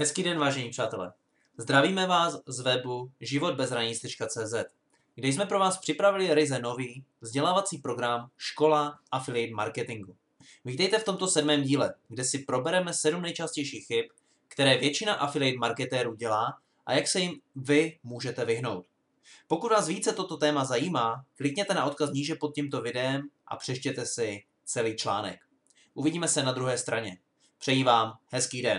Hezký den, vážení přátelé. Zdravíme vás z webu životbezranic.cz, kde jsme pro vás připravili ryze nový vzdělávací program Škola Affiliate Marketingu. Vítejte v tomto sedmém díle, kde si probereme sedm nejčastějších chyb, které většina affiliate marketérů dělá a jak se jim vy můžete vyhnout. Pokud vás více toto téma zajímá, klikněte na odkaz níže pod tímto videem a přečtěte si celý článek. Uvidíme se na druhé straně. Přeji vám hezký den.